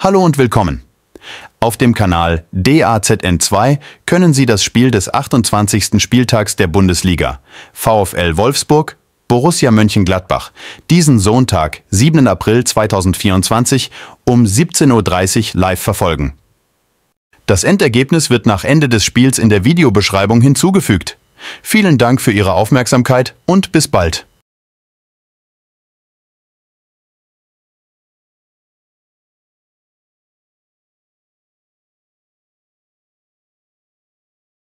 Hallo und willkommen. Auf dem Kanal DAZN2 können Sie das Spiel des 28. Spieltags der Bundesliga VfL Wolfsburg Borussia Mönchengladbach diesen Sonntag, 7. April 2024 um 17.30 Uhr live verfolgen. Das Endergebnis wird nach Ende des Spiels in der Videobeschreibung hinzugefügt. Vielen Dank für Ihre Aufmerksamkeit und bis bald.